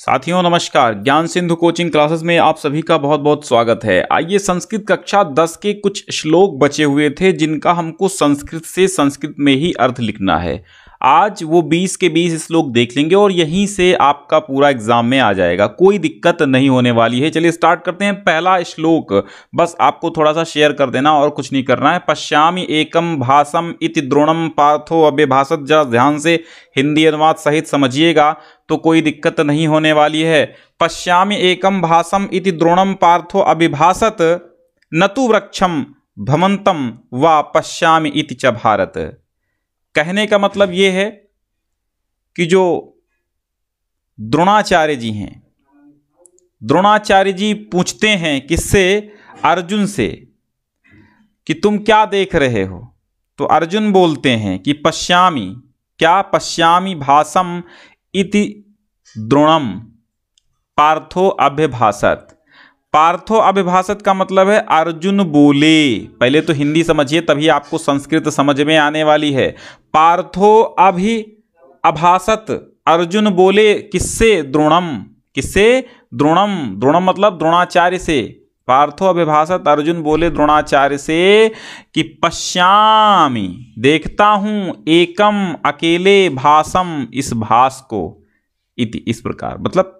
साथियों नमस्कार ज्ञान सिंधु कोचिंग क्लासेस में आप सभी का बहुत बहुत स्वागत है आइए संस्कृत कक्षा 10 के कुछ श्लोक बचे हुए थे जिनका हमको संस्कृत से संस्कृत में ही अर्थ लिखना है आज वो 20 के 20 श्लोक देख लेंगे और यहीं से आपका पूरा एग्जाम में आ जाएगा कोई दिक्कत नहीं होने वाली है चलिए स्टार्ट करते हैं पहला श्लोक बस आपको थोड़ा सा शेयर कर देना और कुछ नहीं करना है पश्यामी एकम भाषम इति द्रोणम पार्थो अभ्यभाषत जरा ध्यान से हिंदी अनुवाद सहित समझिएगा तो कोई दिक्कत नहीं होने वाली है पश्यामी एकम भाषम इति द्रोणम पार्थो अभिभाषत न तो वृक्षम भमंतम व पश्यामी इति च भारत कहने का मतलब ये है कि जो द्रोणाचार्य जी हैं द्रोणाचार्य जी पूछते हैं किससे अर्जुन से कि तुम क्या देख रहे हो तो अर्जुन बोलते हैं कि पश्यामी क्या पश्यामी भाषम इति द्रोणम पार्थो अभ्यभाषत पार्थो अभिभाषित का मतलब है अर्जुन बोले पहले तो हिंदी समझिए तभी आपको संस्कृत समझ में आने वाली है पार्थो अभि अभाषत अर्जुन बोले किससे द्रोणम किससे द्रोणम द्रोणम मतलब द्रोणाचार्य से पार्थो अभिभाषत अर्जुन बोले द्रोणाचार्य से कि पश्यामि देखता हूँ एकम अकेले भाषम इस भाष को इति इस प्रकार मतलब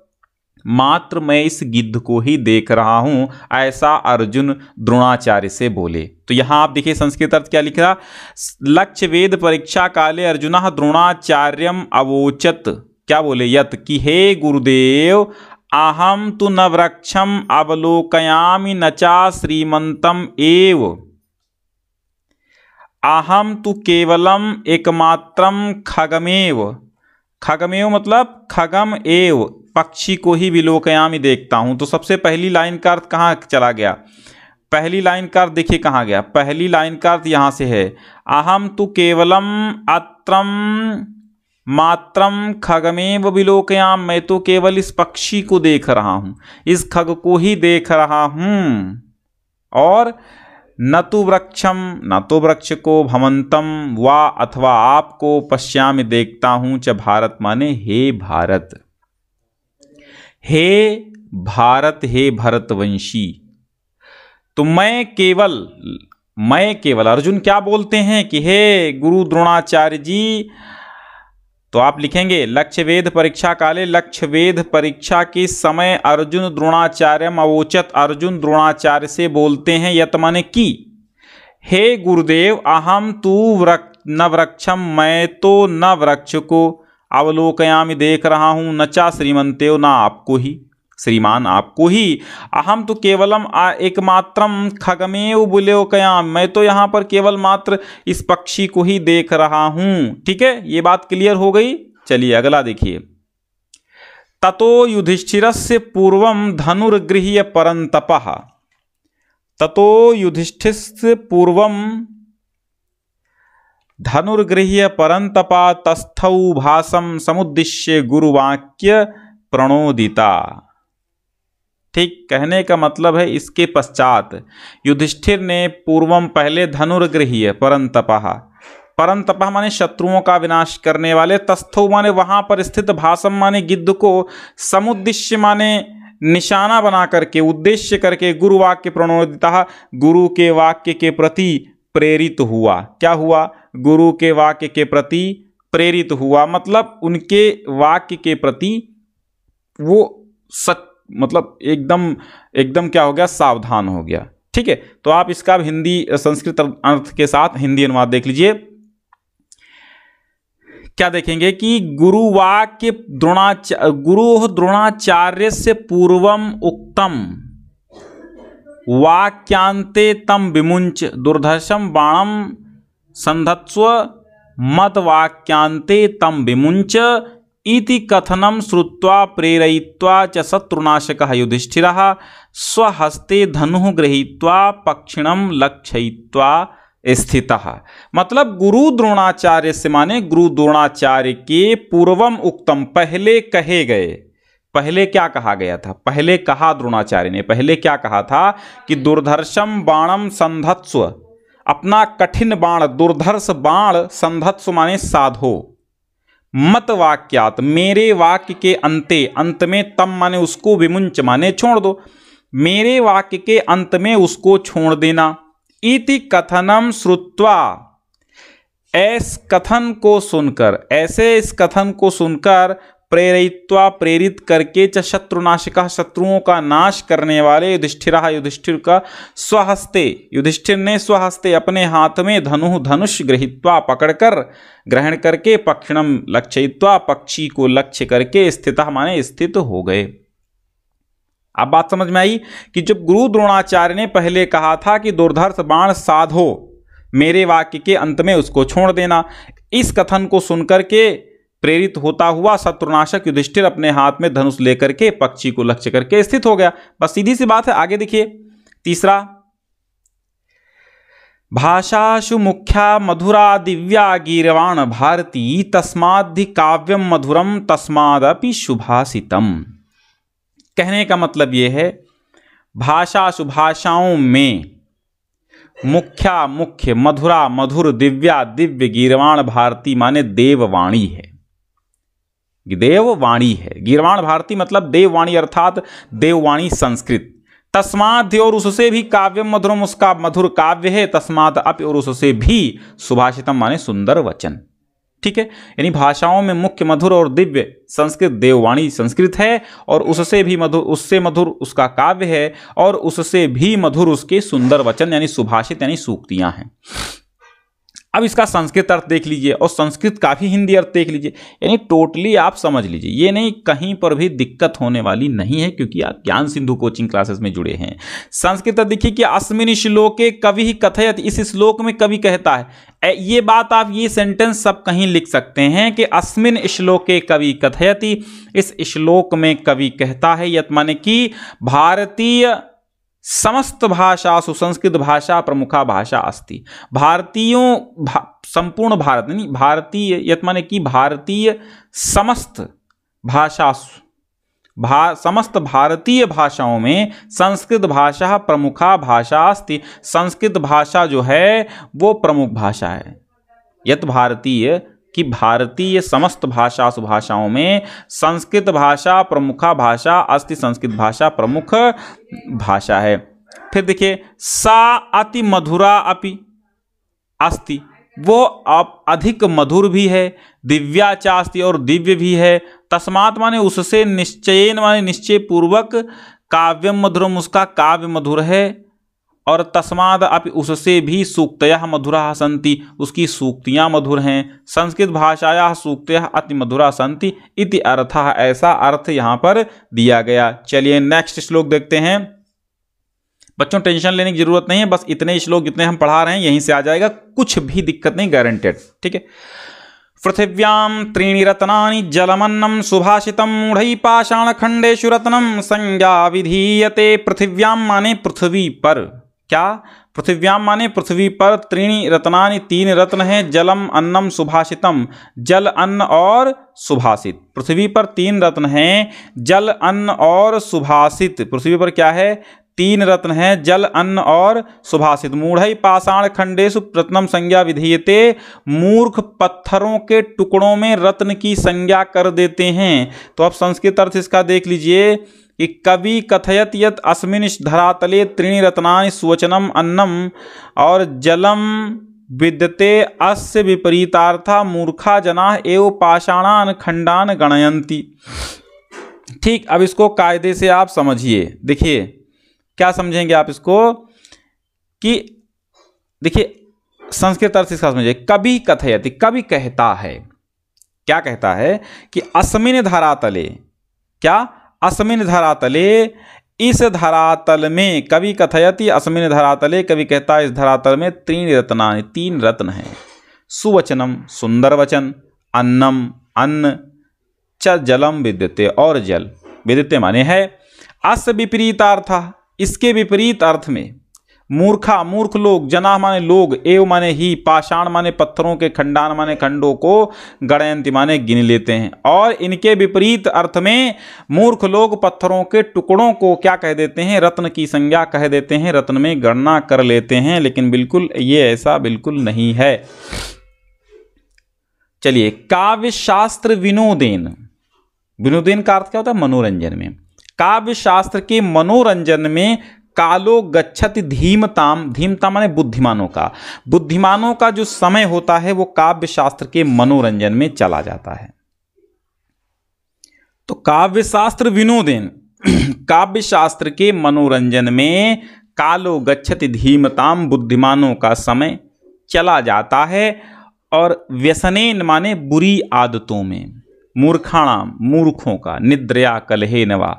मात्र मैं इस गिद्ध को ही देख रहा हूं ऐसा अर्जुन द्रोणाचार्य से बोले तो यहां आप देखिए संस्कृत अर्थ क्या लिख रहा लक्ष्य वेद परीक्षा काले अर्जुन द्रोणाचार्यम अवोचत क्या बोले यत कि हे गुरुदेव अहम तु न वृक्षम अवलोकयामी नचा श्रीमंतम एव अहम तु केवलम एकमात्रम खगमेव खगमेव मतलब खगम एव पक्षी को ही विलोकयामी देखता हूँ तो सबसे पहली लाइन का अर्थ कहाँ चला गया पहली लाइन का अर्थ देखिए कहाँ गया पहली लाइन का अर्थ यहाँ से है अहम तो केवलम अत्रम मात्रम खगमेव विलोकयाम मैं तो केवल इस पक्षी को देख रहा हूँ इस खग को ही देख रहा हूँ और न तो वृक्षम न तो वृक्ष को भवंतम वा अथवा आपको पश्चाम देखता हूँ च भारत माने हे भारत हे भारत हे भरतवंशी तो मैं केवल मैं केवल अर्जुन क्या बोलते हैं कि हे गुरु द्रोणाचार्य जी तो आप लिखेंगे लक्ष्य वेद परीक्षा काले लक्ष्य वेद परीक्षा के समय अर्जुन द्रोणाचार्य अवोचत अर्जुन द्रोणाचार्य से बोलते हैं यत मन की हे गुरुदेव अहम तू व्रक न वृक्षम मैं तो न वृक्ष को अवलोकयामी देख रहा हूँ नचा श्रीमंते ना आपको ही श्रीमान आपको ही अहम तो केवलम एकमात्रम खगमेव कयाम मैं तो यहाँ पर केवल मात्र इस पक्षी को ही देख रहा हूँ ठीक है ये बात क्लियर हो गई चलिए अगला देखिए ततो युधिष्ठिर से पूर्व धनुर्गृह्य परंतप ततो युधिष्ठिर पूर्वम धनुर्गृह्य परंतपा तस्थ भाषम समुद्दिश्य गुरुवाक्य प्रणोदिता ठीक कहने का मतलब है इसके पश्चात युधिष्ठिर ने पूर्वम पहले धनुर्गृह्य परंतपा परंतपा माने शत्रुओं का विनाश करने वाले तस्थ माने वहां पर स्थित भाषम माने गिद्ध को समुद्देश्य माने निशाना बना करके उद्देश्य करके गुरु वाक्य प्रणोदिता गुरु के वाक्य के प्रति प्रेरित हुआ क्या हुआ गुरु के वाक्य के प्रति प्रेरित हुआ मतलब उनके वाक्य के प्रति वो सच मतलब एकदम एकदम क्या हो गया सावधान हो गया ठीक है तो आप इसका हिंदी संस्कृत अर्थ के साथ हिंदी अनुवाद देख लीजिए क्या देखेंगे कि गुरुवाक्य द्रोणाचार्य गुरु द्रोणाचार्य से पूर्वम उक्तम वाक्यांते तम विमुंच दुर्धर्षम बाणम संधत्स्व मद्वाक्यांते तम विमुंच इति कथनम श्रुवा प्रेरय्वा च शत्रुनाशक युधिष्ठि स्वहस्ते धनु गृहीवा पक्षिण लक्षय्वा स्थित मतलब गुरु द्रोणाचार्य से माने गुरु द्रोणाचार्य के पूर्वम उक्तम पहले कहे गए पहले क्या कहा गया था पहले कहा द्रोणाचार्य ने पहले क्या कहा था कि दुर्धर्षम बाणम संधत्स्व अपना कठिन बाण दुर्धर्ष बाण संधत सुमाने साधो मत वाक्यात मेरे वाक्य के अंते अंत में तम माने उसको विमुंच माने छोड़ दो मेरे वाक्य के अंत में उसको छोड़ देना इति कथनम श्रुत्वा ऐस कथन को सुनकर ऐसे इस कथन को सुनकर प्रेरित्वा प्रेरित करके च शत्रुनाशिका शत्रुओं का नाश करने वाले युधिष्ठिरा युधिष्ठिर का स्वहस्ते युधिष्ठिर ने स्वहस्ते अपने हाथ में धनु धनुष गृहित्वा पकड़कर ग्रहण करके पक्षिणम लक्षित्वा पक्षी को लक्ष्य करके स्थित माने स्थित हो गए अब बात समझ में आई कि जब गुरु द्रोणाचार्य ने पहले कहा था कि दुर्धर्ष बाण साधो मेरे वाक्य के अंत में उसको छोड़ देना इस कथन को सुनकर के प्रेरित होता हुआ शत्रुनाशक युधिष्ठिर अपने हाथ में धनुष लेकर के पक्षी को लक्ष्य करके स्थित हो गया बस सीधी सी बात है आगे देखिए तीसरा भाषाशु मुख्या मधुरा दिव्या गीरवाण भारती तस्मादि काव्यम मधुरम तस्मादपि सुभाषितम कहने का मतलब यह है भाषा सुभाषाओं में मुख्या मुख्य मधुरा मधुर दिव्या दिव्य गीरवाण भारती माने देववाणी है देववाणी है गीरवाण भारती मतलब देववाणी अर्थात देववाणी संस्कृत तस्माद और उससे भी काव्य मधुरम उसका मधुर काव्य है तस्माद अप और उससे भी सुभाषितम माने सुंदर वचन ठीक है यानी भाषाओं में मुख्य मधुर और दिव्य संस्कृत देववाणी संस्कृत है और उससे भी मधुर उससे मधुर उसका काव्य है और उससे भी मधुर उसके सुंदर वचन यानी सुभाषित यानी सूक्तियाँ हैं अब इसका संस्कृत अर्थ देख लीजिए और संस्कृत का भी हिंदी अर्थ देख लीजिए यानी टोटली आप समझ लीजिए ये नहीं कहीं पर भी दिक्कत होने वाली नहीं है क्योंकि आप ज्ञान सिंधु कोचिंग क्लासेस में जुड़े हैं संस्कृत देखिए कि अस्मिन श्लोके कवि कथयत इस श्लोक में कवि कहता है ये बात आप ये सेंटेंस सब कहीं लिख सकते हैं कि अस्मिन श्लोके कवि कथयति इस श्लोक में कवि कहता है यत माने कि भारतीय समस्त भाषासु संस्कृत भाषा प्रमुखा भाषा अस्ति भारतीयों भा, संपूर्ण भारत यानी भारतीय यत माने कि भारतीय समस्त भाषासु भा, समस्त भारतीय भाषाओं में संस्कृत भाषा प्रमुखा भाषा अस्ति संस्कृत भाषा जो है वो प्रमुख भाषा है यत भारतीय कि भारतीय समस्त भाषा सुभाषाओं में संस्कृत भाषा प्रमुखा भाषा अस्थि संस्कृत भाषा प्रमुख भाषा है फिर देखिए सा अति मधुरा अपि अस्ति वो आप अधिक मधुर भी है दिव्या चास्ति और दिव्य भी है तस्मात माने उससे निश्चयन माने निश्चय पूर्वक काव्यम मधुरम उसका काव्य मधुर है और तस्माद अप उससे भी सूक्तया मधुरा सन्ति उसकी सूक्तियाँ मधुर हैं संस्कृत भाषाया सूक्तया अति मधुरा सन्ति इति अर्थ ऐसा अर्थ यहाँ पर दिया गया चलिए नेक्स्ट श्लोक देखते हैं बच्चों टेंशन लेने की जरूरत नहीं है बस इतने श्लोक जितने हम पढ़ा रहे हैं यहीं से आ जाएगा कुछ भी दिक्कत नहीं गारंटेड ठीक है पृथिव्याम त्रीणी रतना जलमन्नम सुभाषित मूढ़ई खंडेशु रत्नम संज्ञा विधीयते पृथिव्याम माने पृथ्वी पर क्या पृथिव्याम माने पृथ्वी पर त्रीणी रत्नानी तीन रत्न हैं जलम अन्नम सुभाषितम जल अन्न और सुभाषित पृथ्वी पर तीन रत्न हैं जल अन्न और सुभाषित पृथ्वी पर क्या है तीन रत्न हैं जल अन्न और सुभाषित मूढ़ई पाषाण खंडेशु रत्नम संज्ञा विधीयते मूर्ख पत्थरों के टुकड़ों में रत्न की संज्ञा कर देते हैं तो अब संस्कृत अर्थ इसका देख लीजिए कवि कथयत यत अस्मिन धरातले त्रीणी रत्नानि सुवचनम अन्नम और जलम विद्यते अस्य विपरीतार्था मूर्खा जना एव पाषाणान खंडान गणयंती ठीक अब इसको कायदे से आप समझिए देखिए क्या समझेंगे आप इसको कि देखिए संस्कृत अर्थ इसका समझिए कभी कथयति कभी कहता है क्या कहता है कि अस्मिन धरातले क्या अस्मिन धरातले इस धरातल में कवि कथयति अस्मिन धरातले कवि कहता है इस धरातल में तीन रत्ना तीन रत्न हैं सुवचनम सुंदर वचन अन्नम अन्न च जलम विद्यते और जल विद्यते माने है अस विपरीतार्थ इसके विपरीत अर्थ में मूर्खा मूर्ख लोग जना माने लोग एव माने ही पाषाण माने पत्थरों के खंडान माने खंडों को गणयंती माने गिन लेते हैं और इनके विपरीत अर्थ में मूर्ख लोग पत्थरों के टुकड़ों को क्या कह देते हैं रत्न की संज्ञा कह देते हैं रत्न में गणना कर लेते हैं लेकिन बिल्कुल ये ऐसा बिल्कुल नहीं है चलिए काव्य शास्त्र विनोदेन विनोदेन का अर्थ क्या होता है मनोरंजन में काव्य शास्त्र के मनोरंजन में कालो गच्छति धीमताम धीमता माने बुद्धिमानों का बुद्धिमानों का जो समय होता है वो काव्य शास्त्र के मनोरंजन में चला जाता है तो काव्य शास्त्र विनोदेन काव्य शास्त्र के मनोरंजन में कालो गच्छति धीमताम बुद्धिमानों का समय चला जाता है और व्यसनेन माने बुरी आदतों में मूर्खाणाम मूर्खों का निद्रया कलहे नवा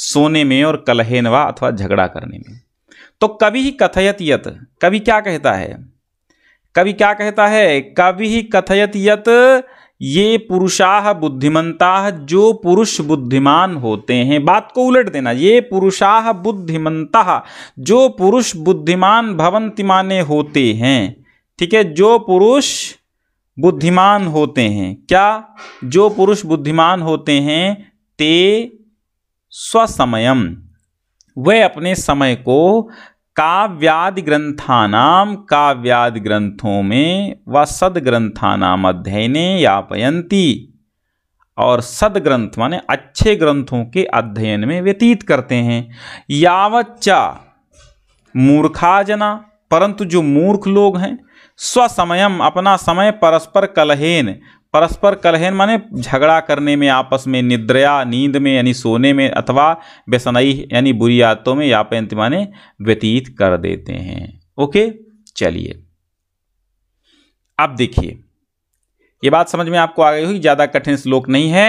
सोने में और कलहेनवा अथवा झगड़ा करने में तो कभी ही कथयत यत कभी क्या कहता है कभी क्या कहता है कभी ही कथयत यत ये पुरुषाह बुद्धिमंता जो पुरुष बुद्धिमान होते हैं बात को उलट देना ये पुरुषाह बुद्धिमंता जो पुरुष बुद्धिमान भवंति माने होते हैं ठीक है जो पुरुष बुद्धिमान होते हैं क्या जो पुरुष बुद्धिमान होते हैं ते स्वसमयम वे अपने समय को काव्यादि ग्रंथानाम काव्यादि ग्रंथों में व सदग्रंथानाम अध्ययने यापयंती और सदग्रंथ माने अच्छे ग्रंथों के अध्ययन में व्यतीत करते हैं यावच्चा मूर्खाजना परंतु जो मूर्ख लोग हैं स्वसमयम अपना समय परस्पर कलहेन परस्पर कलहन माने झगड़ा करने में आपस में निद्रा नींद में यानी सोने में अथवा व्यसनई यानी बुरी आदतों में यापयंत माने व्यतीत कर देते हैं ओके चलिए अब देखिए ये बात समझ में आपको आ गई होगी ज़्यादा कठिन श्लोक नहीं है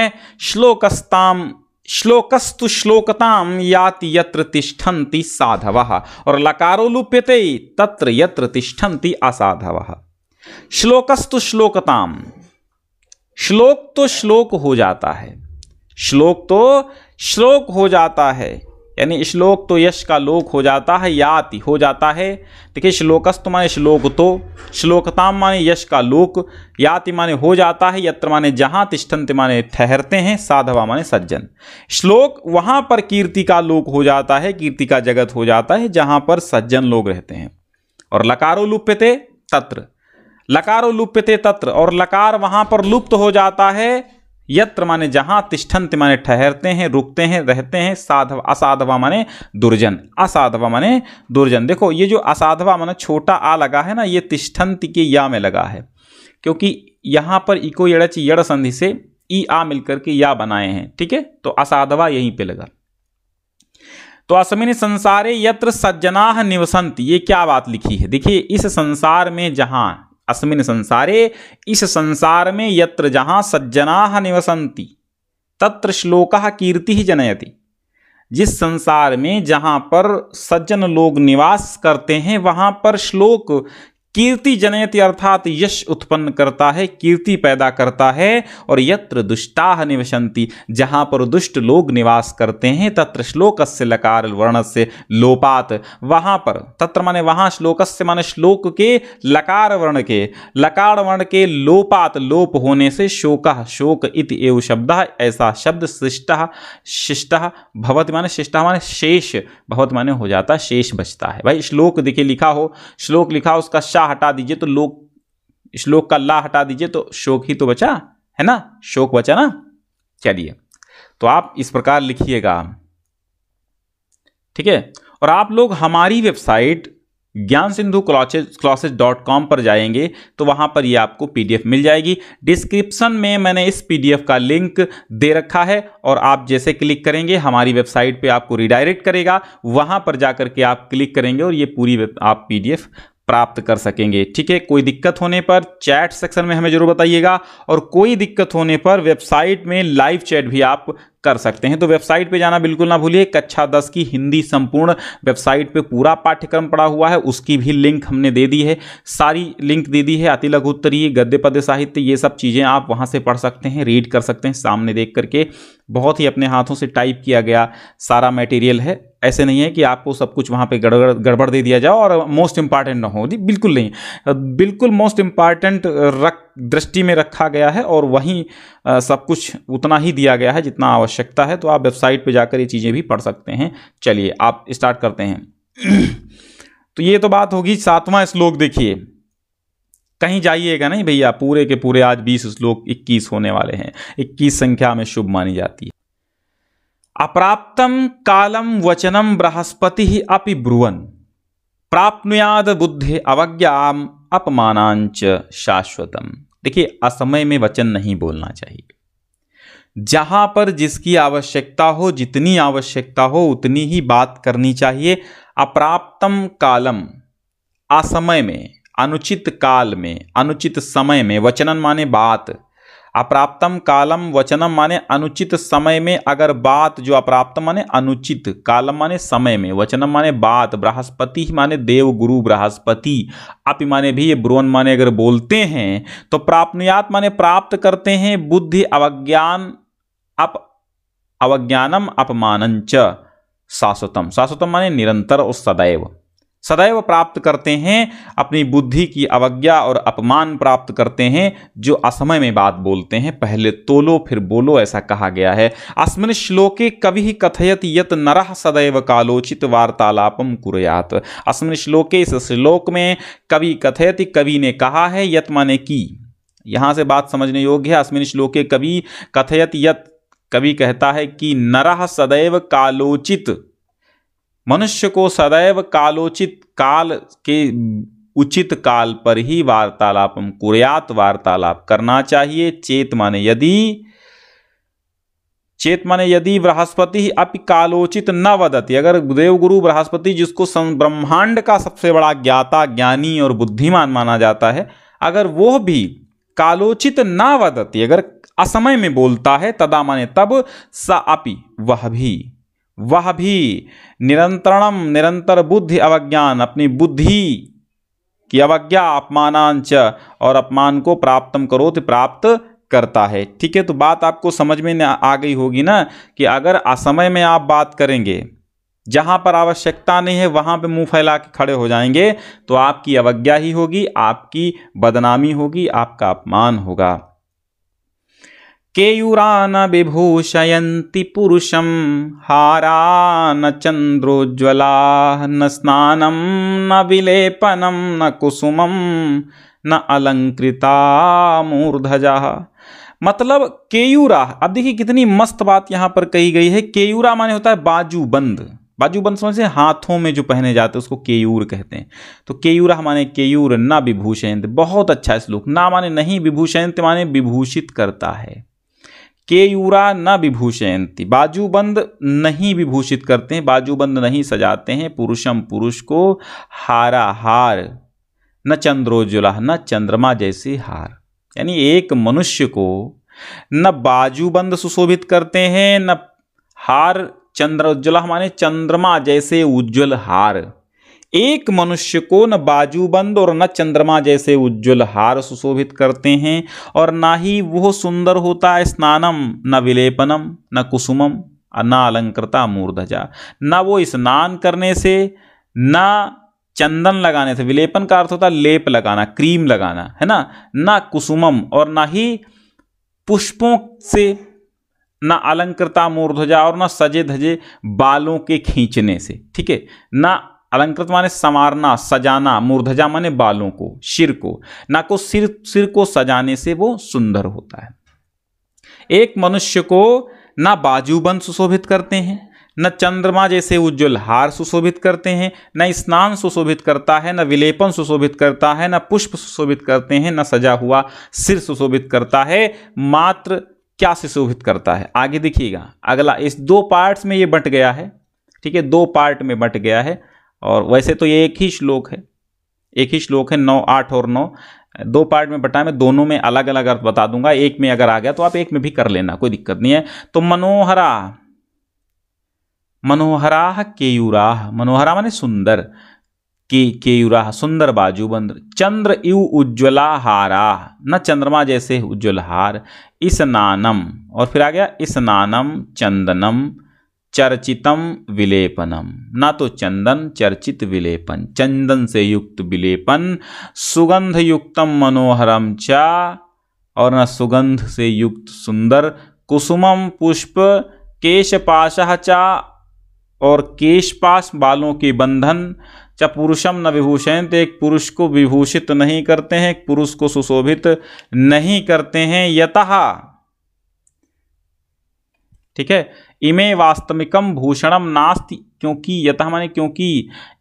श्लोकस्ताम श्लोकस्तु श्लोकताम याति यत्र तिष्ठन्ति साधव और लकारो लुप्यते तत्र यत्र तिष्ठन्ति असाधव श्लोकस्तु श्लोकताम श्लोक तो श्लोक हो जाता है श्लोक तो श्लोक हो जाता है यानी श्लोक तो यश का लोक हो जाता है याति हो जाता है देखिए श्लोकस्त माने श्लोक तो श्लोकताम माने यश का लोक याति माने हो जाता है यत्र माने जहाँ तिष्ठंत माने ठहरते हैं साधवा माने सज्जन श्लोक वहाँ पर कीर्ति का लोक हो जाता है कीर्ति का जगत हो जाता है जहाँ पर सज्जन लोग रहते हैं और लकारो लुप्यते तत्र लकारो लुप्यते तत्र और लकार वहां पर लुप्त हो जाता है यत्र माने जहां तिष्ठन्त माने ठहरते हैं रुकते हैं रहते हैं साधव असाधवा माने दुर्जन असाधवा माने दुर्जन देखो ये जो असाधवा माने छोटा आ लगा है ना ये तिष्ठन्त के या में लगा है क्योंकि यहां पर इको यड़च यड़ संधि से ई आ मिलकर के या बनाए हैं ठीक है तो असाधवा यहीं पे लगा तो अस्मिन संसारे यत्र सज्जना निवसंत ये क्या बात लिखी है देखिए इस संसार में जहां अस्मिन संसारे इस संसार में यत्र जहाँ सज्जना निवसंती तत्र श्लोक कीर्ति ही जनयति जिस संसार में जहाँ पर सज्जन लोग निवास करते हैं वहाँ पर श्लोक कीर्ति जनयति अर्थात यश उत्पन्न करता है कीर्ति पैदा करता है और यत्र दुष्टाह निवसंति जहाँ पर दुष्ट लोग निवास करते हैं तत्र से लकार वर्ण से लोपात वहाँ पर तत्र माने वहाँ से माने श्लोक के लकार वर्ण के लकार वर्ण के लोपात लोप होने से शोक शोक इत एव शब्द ऐसा शब्द शिष्ट शिष्ट भवत माने शिष्ट माने शेष भवत माने हो जाता शेष बचता है भाई श्लोक देखिए लिखा हो श्लोक लिखा उसका सा हटा दीजिए तो लोक श्लोक का ला हटा दीजिए तो शोक ही तो बचा है ना शोक बचा ना चलिए तो आप इस प्रकार लिखिएगा ठीक है और आप लोग हमारी वेबसाइट ज्ञान सिंधु क्लासेज डॉट कॉम पर जाएंगे तो वहाँ पर ये आपको पीडीएफ मिल जाएगी डिस्क्रिप्शन में मैंने इस पीडीएफ का लिंक दे रखा है और आप जैसे क्लिक करेंगे हमारी वेबसाइट पे आपको रिडायरेक्ट करेगा वहाँ पर जाकर के आप क्लिक करेंगे और ये पूरी आप पीडीएफ प्राप्त कर सकेंगे ठीक है कोई दिक्कत होने पर चैट सेक्शन में हमें जरूर बताइएगा और कोई दिक्कत होने पर वेबसाइट में लाइव चैट भी आप कर सकते हैं तो वेबसाइट पे जाना बिल्कुल ना भूलिए कक्षा दस की हिंदी संपूर्ण वेबसाइट पे पूरा पाठ्यक्रम पड़ा हुआ है उसकी भी लिंक हमने दे दी है सारी लिंक दे दी है अति लघु उत्तरीय गद्य पद्य साहित्य ये सब चीज़ें आप वहाँ से पढ़ सकते हैं रीड कर सकते हैं सामने देख करके बहुत ही अपने हाथों से टाइप किया गया सारा मटेरियल है ऐसे नहीं है कि आपको सब कुछ वहाँ पे गड़बड़ गड़बड़ दे दिया जाए और मोस्ट इम्पॉर्टेंट ना हो जी बिल्कुल नहीं बिल्कुल मोस्ट इम्पॉर्टेंट रख दृष्टि में रखा गया है और वहीं सब कुछ उतना ही दिया गया है जितना आवश्यकता है तो आप वेबसाइट पर जाकर ये चीज़ें भी पढ़ सकते हैं चलिए आप स्टार्ट करते हैं तो ये तो बात होगी सातवां श्लोक देखिए कहीं जाइएगा नहीं भैया पूरे के पूरे आज बीस श्लोक इक्कीस होने वाले हैं इक्कीस संख्या में शुभ मानी जाती है अप्राप्तम कालम वचनम बृहस्पति अपि ब्रुवन प्राप्नुयाद बुद्धि अवज्ञा अपमानांच शाश्वतम देखिए असमय में वचन नहीं बोलना चाहिए जहां पर जिसकी आवश्यकता हो जितनी आवश्यकता हो उतनी ही बात करनी चाहिए अप्राप्तम कालम असमय में अनुचित काल में अनुचित समय में वचनन माने बात अप्राप्तम कालम वचनम माने अनुचित समय में अगर बात जो अप्राप्त माने अनुचित कालम माने समय में वचनम माने बात बृहस्पति माने देव गुरु बृहस्पति अपि माने भी ये ब्रोन माने अगर बोलते हैं तो प्राप्त माने प्राप्त करते हैं बुद्धि अवज्ञान अप अवज्ञानम च शाश्वतम शाश्वतम माने निरंतर और सदैव सदैव प्राप्त करते हैं अपनी बुद्धि की अवज्ञा और अपमान प्राप्त करते हैं जो असमय में बात बोलते हैं पहले तोलो फिर बोलो ऐसा कहा गया है अस्मिन श्लोके कवि ही कथयत यत नरह सदैव कालोचित वार्तालापम कुरयात अस्मिन श्लोके इस श्लोक में कवि कथयत कवि ने कहा है यत माने की यहाँ से बात समझने योग्य है अस्मिन श्लोके कवि कथयत यत कवि कहता है कि नरह सदैव कालोचित मनुष्य को सदैव कालोचित काल के उचित काल पर ही वार्तालाप कुर्यात वार्तालाप करना चाहिए चेत माने यदि चेत माने यदि बृहस्पति ही अपि कालोचित न वदती अगर देवगुरु बृहस्पति जिसको ब्रह्मांड का सबसे बड़ा ज्ञाता ज्ञानी और बुद्धिमान माना जाता है अगर वह भी कालोचित न वदती अगर असमय में बोलता है तदा माने तब सा अपि वह भी वह भी निरंतरणम निरंतर बुद्धि अवज्ञान अपनी बुद्धि की अवज्ञा अपमानांच और अपमान को प्राप्तम करो तो प्राप्त करता है ठीक है तो बात आपको समझ में आ गई होगी ना कि अगर असमय में आप बात करेंगे जहाँ पर आवश्यकता नहीं है वहाँ पे मुंह फैला के खड़े हो जाएंगे तो आपकी अवज्ञा ही होगी आपकी बदनामी होगी आपका अपमान होगा केयूरान विभूषयन्ति पुरुषं हारा न चंद्रोज्वला न स्नानं न विलेपनं न कुसुमं न अलंकृता मूर्धजा मतलब केयूरा अब देखिए कितनी मस्त बात यहाँ पर कही गई है केयूरा माने होता है बाजूबंद बाजूबंद समझते हाथों में जो पहने जाते हैं उसको केयूर कहते हैं तो केयूरा माने केयूर ना विभूषयंत बहुत अच्छा श्लोक ना माने नहीं विभूषयंत माने विभूषित करता है केयूरा न विभूषयंती बाजूबंद नहीं विभूषित करते हैं बाजूबंद नहीं सजाते हैं पुरुषम पुरुष को हारा हार न चंद्रोज्वला न चंद्रमा जैसे हार यानी एक मनुष्य को न बाजूबंद सुशोभित करते हैं न हार चंद्रोज्वला माने चंद्रमा जैसे उज्ज्वल हार एक मनुष्य को न बाजूबंद और न चंद्रमा जैसे उज्जवल हार सुशोभित करते हैं और ना ही वह सुंदर होता है स्नानम न विलेपनम न कुसुमम न अलंकृता मूर्धजा न वो स्नान करने से न चंदन लगाने से विलेपन का अर्थ होता है लेप लगाना क्रीम लगाना है ना ना कुसुमम और ना ही पुष्पों से ना अलंकृता मूर्धजा और ना सजे धजे बालों के खींचने से ठीक है ना अलंकृत माने संवारना सजाना मूर्धजा माने बालों को सिर को ना को सिर सिर को सजाने से वो सुंदर होता है एक मनुष्य को ना बाजूबंद सुशोभित करते हैं न चंद्रमा जैसे उज्ज्वल हार सुशोभित करते हैं न स्नान सुशोभित करता है न विलेपन सुशोभित करता है न पुष्प सुशोभित करते हैं न सजा हुआ सिर सुशोभित करता है मात्र क्या सुशोभित करता है आगे देखिएगा अगला इस दो पार्ट्स में ये बंट गया है ठीक है दो पार्ट में बंट गया है और वैसे तो ये एक ही श्लोक है एक ही श्लोक है नौ आठ और नौ दो पार्ट में बटा मैं दोनों में अलग अलग अर्थ बता दूंगा एक में अगर आ गया तो आप एक में भी कर लेना कोई दिक्कत नहीं है तो मनोहरा मनोहराह केयूराह मनोहरा माने सुंदर के केयूराह सुंदर बाजू बंद चंद्र उज्ज्वला हारा न चंद्रमा जैसे इस नानम और फिर आ गया इस नानम चंदनम चर्चितम विलेपनम ना तो चंदन चर्चित विलेपन चंदन से युक्त विलेपन सुगंध युक्तम मनोहरम चा और न सुगंध से युक्त सुंदर कुसुमम पुष्प केशपाश चा और केशपाश बालों के बंधन च पुरुषम न विभूषण तो एक पुरुष को विभूषित नहीं करते हैं एक पुरुष को सुशोभित नहीं करते हैं यतः ठीक है इमे वास्तविकम भूषणम नास्ति क्योंकि यथा माने क्योंकि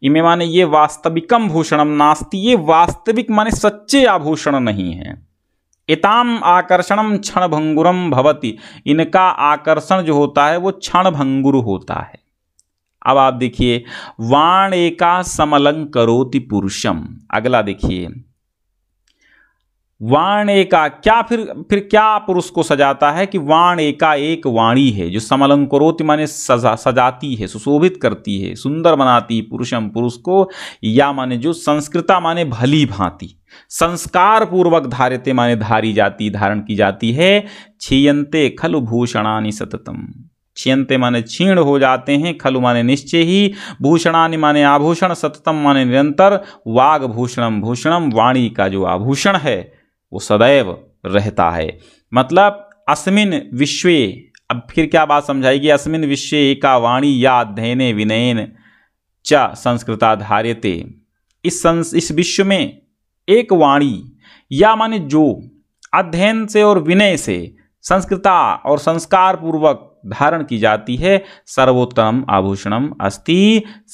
इमे माने ये वास्तविकम भूषणम नास्ति ये वास्तविक माने सच्चे आभूषण नहीं है इताम आकर्षणम क्षण भंगुरम भवती इनका आकर्षण जो होता है वो क्षण भंगुर होता है अब आप देखिए वाण एका समलंकरोति पुरुषम अगला देखिए वाण एका क्या फिर फिर क्या पुरुष को सजाता है कि वाण एका एक वाणी है जो समलंकरोति माने सजा सजाती है सुशोभित करती है सुंदर बनाती पुरुषम पुरुष को या माने जो संस्कृता माने भली भांति संस्कार पूर्वक धारित माने धारी जाती धारण की जाती है छियंते खलु भूषणानि सततम छियंते माने क्षीण हो जाते हैं खलु माने निश्चय ही भूषणानि माने आभूषण सततम माने निरंतर वाग भूषणम भूषणम वाणी का जो आभूषण है वो सदैव रहता है मतलब अस्मिन विश्व अब फिर क्या बात समझाएगी अस्मिन विश्व एका वाणी या अध्ययन विनयन च संस्कृताधार्यते इस संस इस विश्व में एक वाणी या माने जो अध्ययन से और विनय से संस्कृता और संस्कार पूर्वक धारण की जाती है सर्वोत्तम आभूषणम अस्ति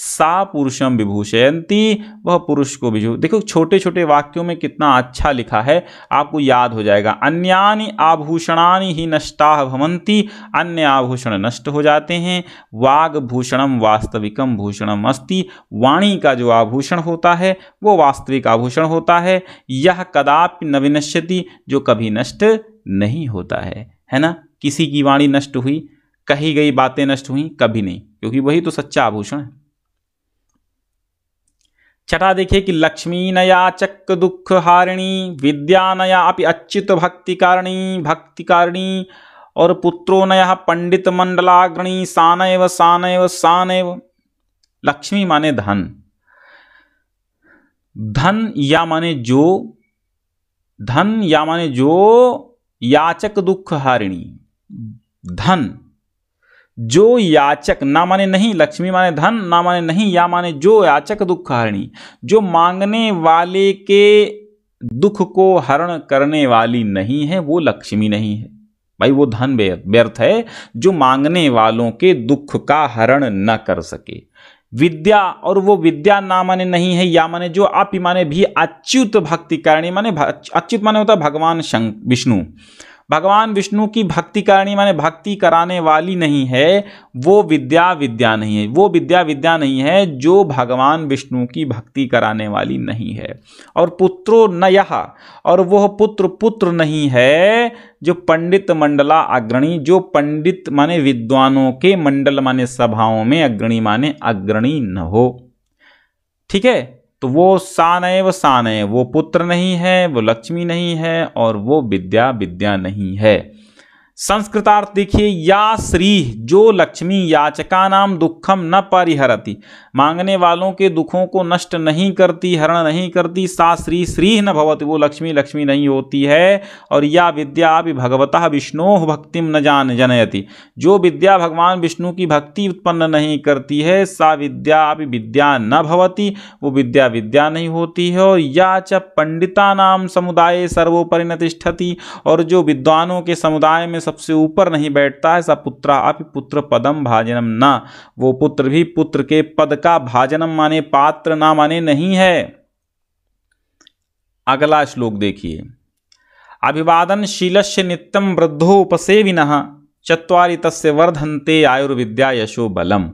सा पुरुषम विभूषयंती वह पुरुष को विभू देखो छोटे छोटे वाक्यों में कितना अच्छा लिखा है आपको याद हो जाएगा अन्यानि आभूषणानि ही नष्टा भवंती अन्य आभूषण नष्ट हो जाते हैं वाग भूषणम वास्तविकम भूषणम अस्ति वाणी का जो आभूषण होता है वो वास्तविक आभूषण होता है यह कदापि न विनश्यति जो कभी नष्ट नहीं होता है है ना किसी की वाणी नष्ट हुई कही गई बातें नष्ट हुई कभी नहीं क्योंकि वही तो सच्चा आभूषण है छठा देखिए कि लक्ष्मी नया चक दुख हारिणी विद्या नया अपि अच्युत भक्ति कारिणी भक्ति कारिणी और पुत्रो नया पंडित मंडलाग्रणी सानैव सानैव सानैव लक्ष्मी माने धन धन या माने जो धन या माने जो याचक दुख हारिणी धन जो याचक ना माने नहीं लक्ष्मी माने धन ना माने नहीं या माने जो याचक दुख हरणी जो मांगने वाले के दुख को हरण करने वाली नहीं है वो लक्ष्मी नहीं है भाई वो धन व्यर्थ है जो मांगने वालों के दुख का हरण न कर सके विद्या और वो विद्या ना माने नहीं है या माने जो आप ही माने भी अच्युत भक्ति करणी माने अच्युत माने होता भगवान शंक विष्णु भगवान विष्णु की भक्ति करनी माने भक्ति कराने वाली नहीं है वो विद्या विद्या नहीं है वो विद्या विद्या नहीं है जो भगवान विष्णु की भक्ति कराने वाली नहीं है और पुत्रो न यह और वह पुत्र पुत्र नहीं है जो पंडित मंडला अग्रणी जो पंडित माने विद्वानों के मंडल माने सभाओं में अग्रणी माने अग्रणी न हो ठीक है तो वो शान है व शान है वो पुत्र नहीं है वो लक्ष्मी नहीं है और वो विद्या विद्या नहीं है संस्कृतार्थ देखिए या श्री जो लक्ष्मी याचका नाम दुखम न परिहरती मांगने वालों के दुखों को नष्ट नहीं करती हरण नहीं करती सा श्री श्री न भवत वो लक्ष्मी लक्ष्मी नहीं होती है और या विद्या भी भगवतः विष्णो भक्तिम न जान जनयति जो विद्या भगवान विष्णु की भक्ति उत्पन्न नहीं करती है सा विद्या भी विद्या न भवती वो विद्या विद्या नहीं होती है और या च पंडिता नाम समुदाय सर्वोपरिणतिष्ठति और जो विद्वानों के समुदाय में सबसे ऊपर नहीं बैठता है सा पुत्रा अपि पुत्र पदम भाजनम ना वो पुत्र भी पुत्र के पद का भाजनम माने पात्र ना माने नहीं है अगला श्लोक देखिए अभिवादन शीलस्य नित्यम वृद्धो उपसेविन चुरी तस्य वर्धनते आयुर्विद्या यशो बलम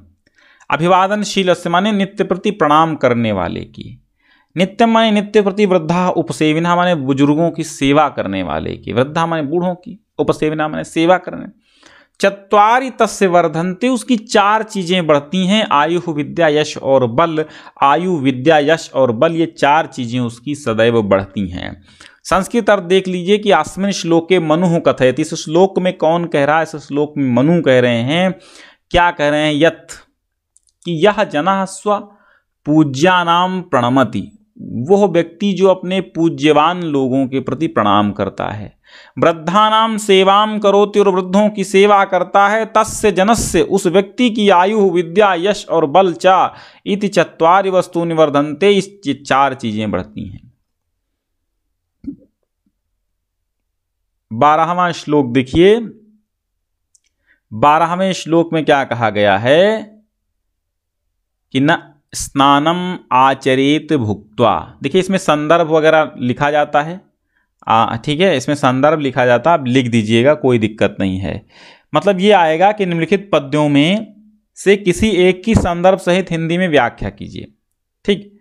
अभिवादनशील से माने नित्य प्रति प्रणाम करने वाले की नित्य माने नित्य प्रति वृद्धा उपसेविना माने बुजुर्गों की सेवा करने वाले की वृद्धा माने बूढ़ों की उपसेवना मैंने सेवा करने चतरी तस्य वर्धनते उसकी चार चीज़ें बढ़ती हैं आयु विद्या यश और बल आयु विद्या यश और बल ये चार चीज़ें उसकी सदैव बढ़ती हैं संस्कृत अर्थ देख लीजिए कि श्लोक श्लोके मनु कथयति इस श्लोक में कौन कह रहा है इस श्लोक में मनु कह रहे हैं क्या कह रहे हैं यथ कि यह जना स्व नाम प्रणमति वह व्यक्ति जो अपने पूज्यवान लोगों के प्रति प्रणाम करता है वृद्धा नाम सेवाम करोति और वृद्धों की सेवा करता है तस्य जनस्य उस व्यक्ति की आयु विद्या यश और बल चा इति चार वस्तु निवर्धनते इस चार चीजें बढ़ती हैं बारहवा श्लोक देखिए बारहवें श्लोक में क्या कहा गया है कि न स्नानम आचरित भुक्त्वा देखिए इसमें संदर्भ वगैरह लिखा जाता है ठीक है इसमें संदर्भ लिखा जाता है आप लिख दीजिएगा कोई दिक्कत नहीं है मतलब ये आएगा कि निम्नलिखित पद्यों में से किसी एक की संदर्भ सहित हिंदी में व्याख्या कीजिए ठीक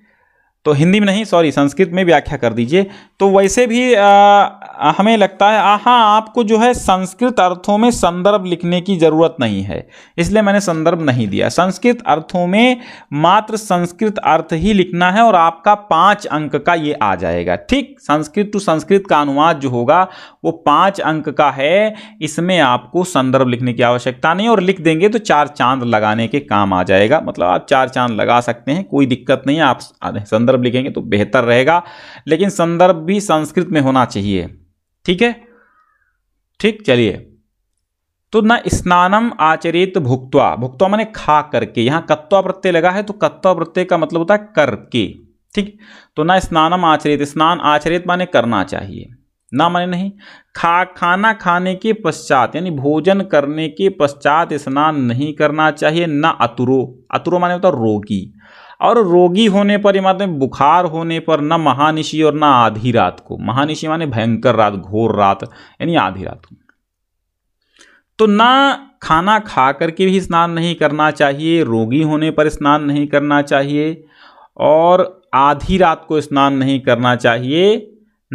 तो हिंदी में नहीं सॉरी संस्कृत में व्याख्या कर दीजिए तो वैसे भी आ, हमें लगता है हाँ आपको जो है संस्कृत अर्थों में संदर्भ लिखने की ज़रूरत नहीं है इसलिए मैंने संदर्भ नहीं दिया संस्कृत अर्थों में मात्र संस्कृत अर्थ ही लिखना है और आपका पाँच अंक का ये आ जाएगा ठीक संस्कृत टू संस्कृत का अनुवाद जो होगा वो पाँच अंक का है इसमें आपको संदर्भ लिखने की आवश्यकता नहीं और लिख देंगे तो चार चांद लगाने के काम आ जाएगा मतलब आप चार चांद लगा सकते हैं कोई दिक्कत नहीं है आप संदर्भ लिखेंगे तो बेहतर रहेगा लेकिन संदर्भ भी संस्कृत में होना चाहिए ठीक है ठीक चलिए तो न स्नानम आचरित भुक्तवा भुक्तवा मैंने खा करके यहां कत्वा प्रत्यय लगा है तो कत्वा प्रत्यय का मतलब होता है करके ठीक तो न स्नानम आचरित स्नान आचरित माने करना चाहिए ना माने नहीं खा खाना खाने के पश्चात यानी भोजन करने के पश्चात स्नान नहीं करना चाहिए ना अतुरो अतुरो माने होता रोगी और रोगी होने पर ही मतलब बुखार होने पर ना महानिशी और ना आधी रात को महानिशी माने भयंकर रात घोर रात यानी आधी रात को तो ना खाना खा करके भी स्नान नहीं करना चाहिए रोगी होने पर स्नान नहीं करना चाहिए और आधी रात को स्नान नहीं करना चाहिए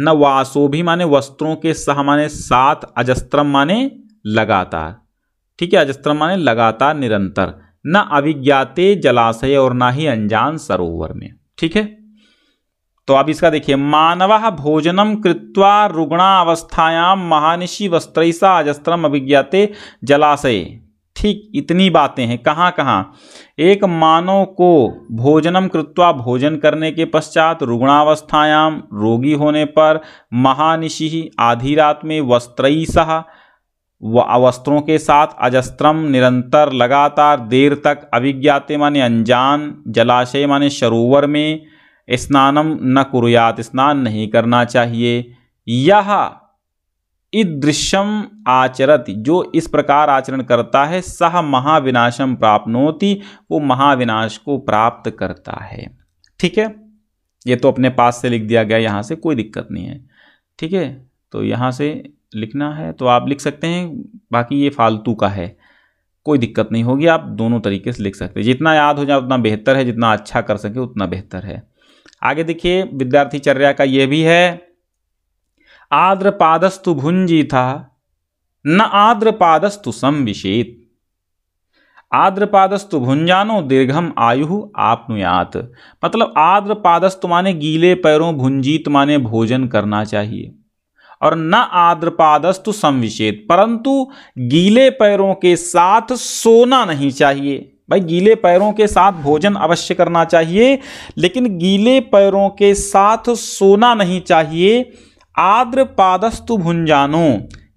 न वासो भी माने वस्त्रों के सह माने साथ अजस्त्रम माने लगातार ठीक है अजस्त्रम माने लगातार निरंतर न अभिज्ञाते जलाशय और ना ही अनजान सरोवर में ठीक है तो अब इसका देखिए मानव भोजनम कृत्वा रुग्णावस्थायाम महानिशी वस्त्रैसा अजस्त्रम अभिज्ञाते जलाशय ठीक इतनी बातें हैं कहाँ कहाँ एक मानव को भोजनम कृत्वा भोजन करने के पश्चात रुग्णावस्थायाम रोगी होने पर महानिशी आधी रात में वस्त्र व अवस्त्रों के साथ अजस्त्रम निरंतर लगातार देर तक अभिज्ञाते माने अनजान जलाशय माने सरोवर में स्नानम न कुरुयात स्नान नहीं करना चाहिए यह ईदृशम आचरत जो इस प्रकार आचरण करता है सह महाविनाशम प्राप्नोति वो महाविनाश को प्राप्त करता है ठीक है ये तो अपने पास से लिख दिया गया यहाँ से कोई दिक्कत नहीं है ठीक है तो यहाँ से लिखना है तो आप लिख सकते हैं बाकी ये फालतू का है कोई दिक्कत नहीं होगी आप दोनों तरीके से लिख सकते हैं जितना याद हो जाए उतना बेहतर है जितना अच्छा कर सके उतना बेहतर है आगे देखिए विद्यार्थी चर्या का यह भी है आद्र पादस्तु भुंजी था न आद्र पादस्तु संविशेत आद्र पादस्तु भुंजानो दीर्घम आयु आपनुयात मतलब आद्र पादस्तु माने गीले पैरों भुंजीत माने भोजन करना चाहिए और न आद्रपादस्तु संविशेत परंतु गीले पैरों के साथ सोना नहीं चाहिए भाई गीले पैरों के साथ भोजन अवश्य करना चाहिए लेकिन गीले पैरों के साथ सोना नहीं चाहिए आद्र पादस्तु भुंजानो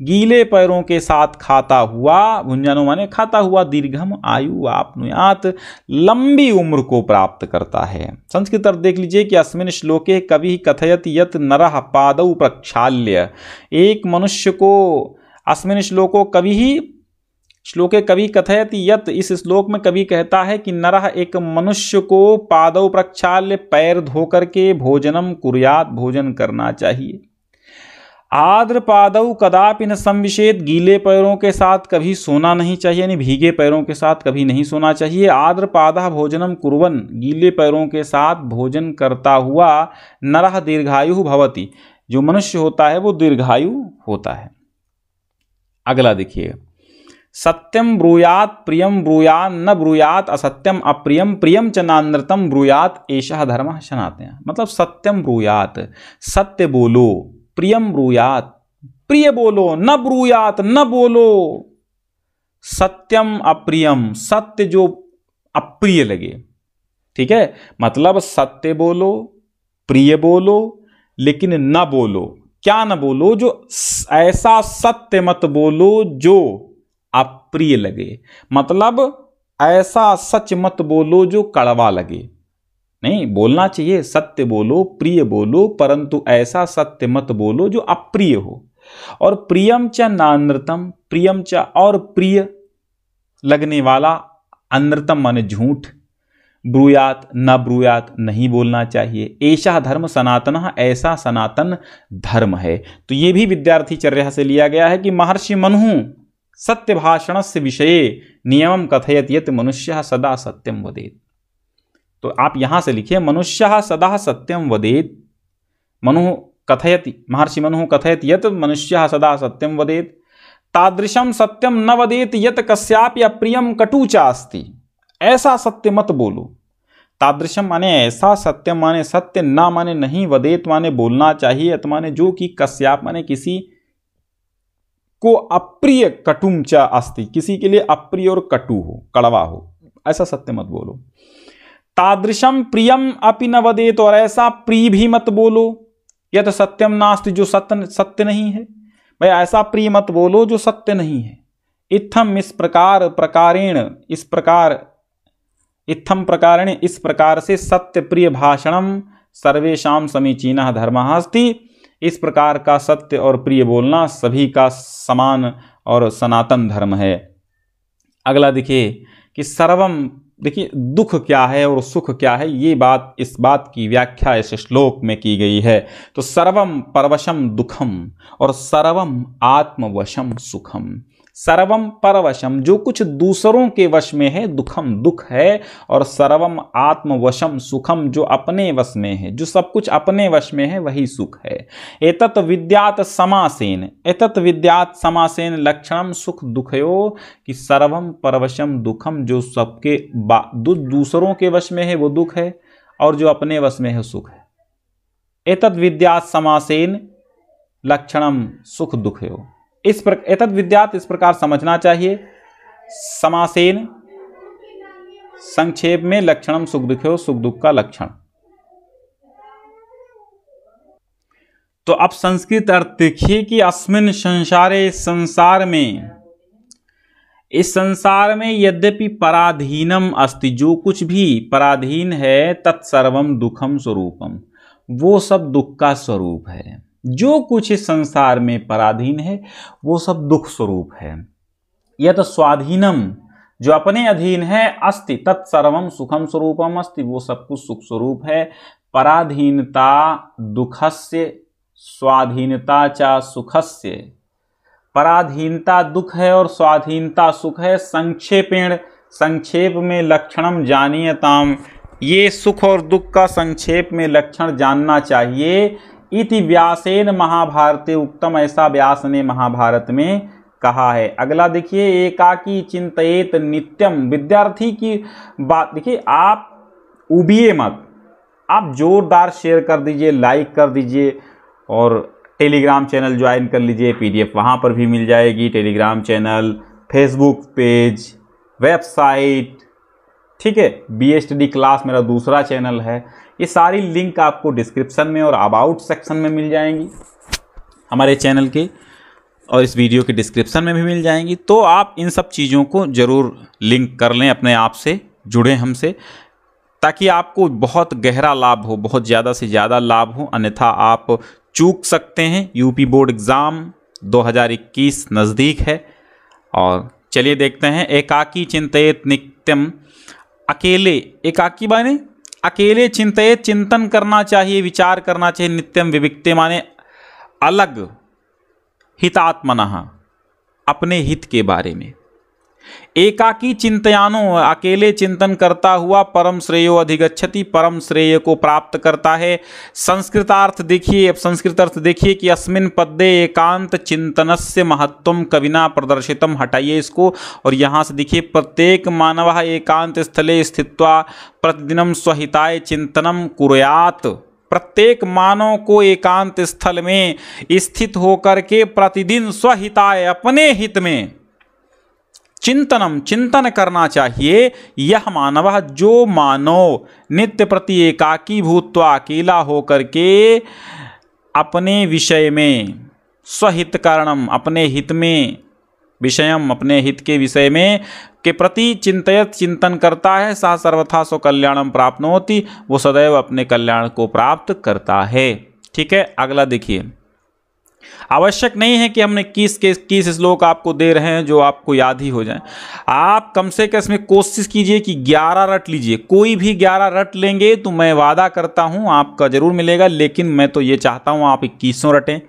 गीले पैरों के साथ खाता हुआ भुंजनो माने खाता हुआ दीर्घम आयु आपनुयात लंबी उम्र को प्राप्त करता है संस्कृत अर्थ देख लीजिए कि अस्मिन श्लोके कवि कथयत यत नरह पाद प्रक्षाल्य एक मनुष्य को अस्मिन श्लोको कवि ही श्लोके कवि कथयत यत इस श्लोक में कवि कहता है कि नरह एक मनुष्य को पादव प्रक्षाल्य पैर धोकर के भोजनम कुर्यात भोजन करना चाहिए आद्र पादव कदापि न संविशेद गीले पैरों के साथ कभी सोना नहीं चाहिए यानी भीगे पैरों के साथ कभी नहीं सोना चाहिए आद्र पादा भोजनम कुर्वन गीले पैरों के साथ भोजन करता हुआ नरह दीर्घायु भवती जो मनुष्य होता है वो दीर्घायु होता है अगला देखिए सत्यम ब्रूयात प्रियम ब्रूयान न ब्रूयात असत्यम अप्रियम प्रियम च नानृतम ब्रूयात ऐसा धर्म शनाते हैं मतलब सत्यम ब्रूयात सत्य बोलो प्रियम ब्रूयात प्रिय बोलो न ब्रूयात न बोलो सत्यम अप्रियम सत्य जो अप्रिय लगे ठीक है मतलब सत्य बोलो प्रिय बोलो लेकिन न बोलो क्या न बोलो जो ऐसा सत्य मत बोलो जो अप्रिय लगे मतलब ऐसा सच मत बोलो जो कड़वा लगे नहीं बोलना चाहिए सत्य बोलो प्रिय बोलो परंतु ऐसा सत्य मत बोलो जो अप्रिय हो और प्रियम च नानृतम प्रियम च और प्रिय लगने वाला अनृतम माने झूठ ब्रूयात न ब्रूयात नहीं बोलना चाहिए ऐसा धर्म सनातन ऐसा सनातन धर्म है तो ये भी विद्यार्थी चर्या से लिया गया है कि महर्षि मनु सत्य भाषण से विषय नियम कथयत यत मनुष्य सदा सत्यम वदेत तो आप यहाँ से लिखिए मनुष्य सदा सत्यम वदेत मनु कथयति महर्षि मनु कथयत यत मनुष्य सदा सत्यम वदेत तादृशम सत्यम न वदेत यत कश्याप या प्रियम कटुचा अस्ति ऐसा सत्य मत बोलो तादृशम माने ऐसा सत्य माने सत्य ना माने नहीं वदेत माने बोलना चाहिए अत माने जो कि कश्याप माने किसी को अप्रिय कटुम च अस्ति किसी के लिए अप्रिय और कटु हो कड़वा हो ऐसा सत्य मत बोलो तादृशम प्रियम अपि न वे तो और ऐसा प्रिय भी मत बोलो यह तो सत्यम नास्त जो सत्य सत्य नहीं है भाई ऐसा प्रिय मत बोलो जो सत्य नहीं है इत्थम इस प्रकार प्रकारेण इस प्रकार इत्थम प्रकारेण इस प्रकार से सत्य प्रिय भाषणम सर्वेशा समीचीन धर्म अस्ति इस प्रकार का सत्य और प्रिय बोलना सभी का समान और सनातन धर्म है अगला देखिए कि सर्वम देखिए दुख क्या है और सुख क्या है ये बात इस बात की व्याख्या इस श्लोक में की गई है तो सर्वम परवशम दुखम और सर्वम आत्मवशम सुखम सर्वम परवशम जो कुछ दूसरों के वश में है दुखम दुख है और सर्वम आत्मवशम सुखम जो अपने वश में है जो सब कुछ अपने वश में है वही सुख है एतत विद्यात समासेन एतत विद्यात समासेन लक्षणम सुख दुखयो कि सर्वम परवशम दुखम जो सबके दूसरों के वश में है वो दुख है और जो अपने वश में है सुख है एतत विद्यात समासेन लक्षणम सुख दुखयो इस पर एतद विद्यात इस प्रकार समझना चाहिए समासेन संक्षेप में लक्षणम सुख दुख सुख दुख का लक्षण तो अब संस्कृत अर्थ देखिए कि अस्मिन संसारे संसार में इस संसार में यद्यपि पराधीनम अस्ति जो कुछ भी पराधीन है तत्सर्वम दुखम स्वरूपम वो सब दुख का स्वरूप है जो कुछ इस संसार में पराधीन है वो सब दुख स्वरूप है यत स्वाधीनम जो अपने अधीन है अस्ति तत्सर्वम सुखम स्वरूपम अस्ति वो सब कुछ सुख स्वरूप है पराधीनता दुखस्य स्वाधीनता चा सुखस्य पराधीनता दुख है और स्वाधीनता सुख है संक्षेपेण संक्षेप में लक्षणम जानियताम ये सुख और दुख का संक्षेप में लक्षण जानना चाहिए इति व्यासेन महाभारते उक्तम ऐसा व्यास ने महाभारत में कहा है अगला देखिए एकाकी चिंतित नित्यम विद्यार्थी की बात देखिए आप उबिए मत आप जोरदार शेयर कर दीजिए लाइक कर दीजिए और टेलीग्राम चैनल ज्वाइन कर लीजिए पीडीएफ वहाँ पर भी मिल जाएगी Telegram channel Facebook page website ठीक है बी क्लास मेरा दूसरा चैनल है ये सारी लिंक आपको डिस्क्रिप्शन में और अबाउट सेक्शन में मिल जाएंगी हमारे चैनल के और इस वीडियो के डिस्क्रिप्शन में भी मिल जाएंगी तो आप इन सब चीज़ों को ज़रूर लिंक कर लें अपने आप से जुड़ें हमसे ताकि आपको बहुत गहरा लाभ हो बहुत ज़्यादा से ज़्यादा लाभ हो अन्यथा आप चूक सकते हैं यूपी बोर्ड एग्ज़ाम 2021 नज़दीक है और चलिए देखते हैं एकाकी चिंतित नित्यम अकेले एकाकी बने अकेले चिंतित चिंतन करना चाहिए विचार करना चाहिए नित्यम विविक्ते माने अलग हितात्मना अपने हित के बारे में एकाकी चिंतयानो अकेले चिंतन करता हुआ परम श्रेयो अधिगछति परम श्रेय को प्राप्त करता है संस्कृतार्थ देखिए अब संस्कृत अर्थ देखिए कि अस्मिन पद्ये एकांत चिंतन से महत्व कविना प्रदर्शितम हटाइए इसको और यहाँ से देखिए प्रत्येक मानव एकांत स्थले स्थित्वा प्रतिदिन स्वहिताय चिंतनम कुरयात प्रत्येक मानव को एकांत स्थल में स्थित होकर के प्रतिदिन स्वहिताय अपने हित में चिंतनम चिंतन करना चाहिए यह मानव जो मानव नित्य प्रति एकाकी भूतवा अकेला होकर के अपने विषय में स्वहित कारणम अपने हित में विषयम अपने हित के विषय में के प्रति चिंतित चिंतन करता है सह सर्वथा सो कल्याणम प्राप्त होती वो सदैव अपने कल्याण को प्राप्त करता है ठीक है अगला देखिए आवश्यक नहीं है कि हमने किस के किस श्लोक आपको दे रहे हैं जो आपको याद ही हो जाए आप कम से कम इसमें कोशिश कीजिए कि 11 रट लीजिए कोई भी 11 रट लेंगे तो मैं वादा करता हूं आपका ज़रूर मिलेगा लेकिन मैं तो ये चाहता हूं आप इक्कीसों रटें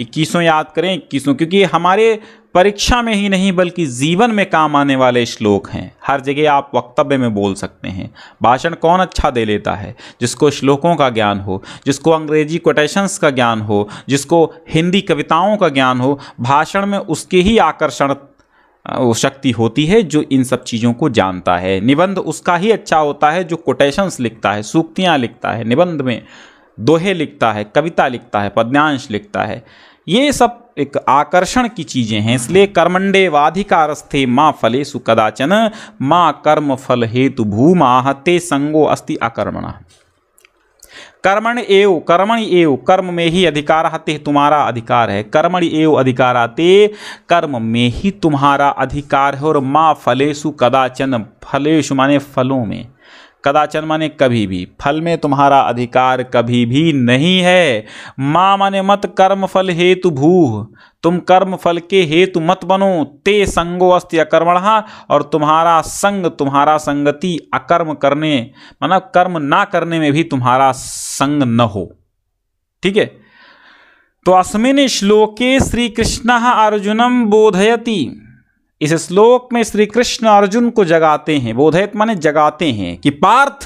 इक्कीसों याद करें इक्कीसों क्योंकि हमारे परीक्षा में ही नहीं बल्कि जीवन में काम आने वाले श्लोक हैं हर जगह आप वक्तव्य में बोल सकते हैं भाषण कौन अच्छा दे लेता है जिसको श्लोकों का ज्ञान हो जिसको अंग्रेजी कोटेशंस का ज्ञान हो जिसको हिंदी कविताओं का ज्ञान हो भाषण में उसके ही आकर्षण शक्ति होती है जो इन सब चीज़ों को जानता है निबंध उसका ही अच्छा होता है जो कोटेशंस लिखता है सूक्तियाँ लिखता है निबंध में दोहे लिखता है कविता लिखता है पद्यांश लिखता है ये सब एक आकर्षण की चीज़ें हैं इसलिए कर्मंडे वाधिकारस्थे माँ फले सुकदाचन माँ कर्म फल हेतु भूमाहते संगो अस्ति अकर्मण कर्मण एव कर्मण एव कर्म में ही अधिकार आते तुम्हारा अधिकार है कर्मण एव अधिकार आते कर्म में ही तुम्हारा अधिकार है और माँ फलेशु कदाचन फलेशु माने फलों में कदाचन माने कभी भी फल में तुम्हारा अधिकार कभी भी नहीं है माँ माने मत कर्म फल हेतु भूह तुम कर्म फल के हेतु मत बनो ते संगो अस्त अकर्मण और तुम्हारा संग तुम्हारा संगति अकर्म करने माना कर्म ना करने में भी तुम्हारा संग न हो ठीक है तो अस्मिन श्लोके श्री कृष्ण अर्जुनम बोधयती इस श्लोक में श्री कृष्ण अर्जुन को जगाते हैं बोधयत माने जगाते हैं कि पार्थ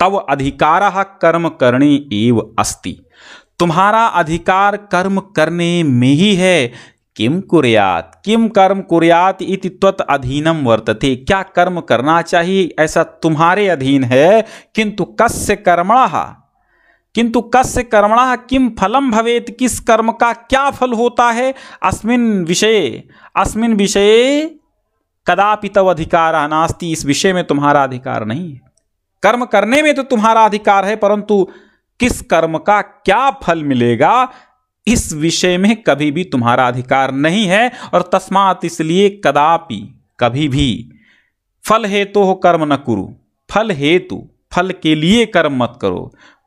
तव अधिकार कर्म करने एव अस्ति तुम्हारा अधिकार कर्म करने में ही है किम कुर्यात किम कर्म कुर्यात इति त्वत अधीनम वर्तते क्या कर्म करना चाहिए ऐसा तुम्हारे अधीन है किंतु कस्य कर्मणा किंतु कस्य कर्मणा किम फलम भवेत किस कर्म का क्या फल होता है अस्मिन विषय अस्मिन विषय कदापि तव अधिकार नास्ति इस विषय में तुम्हारा अधिकार नहीं है कर्म करने में तो तुम्हारा अधिकार है परंतु किस कर्म का क्या फल मिलेगा इस विषय में कभी भी तुम्हारा अधिकार नहीं है और तस्मात इसलिए कदापि कभी भी फल हेतु तो हो कर्म न करो फल हेतु फल के लिए कर्म मत करो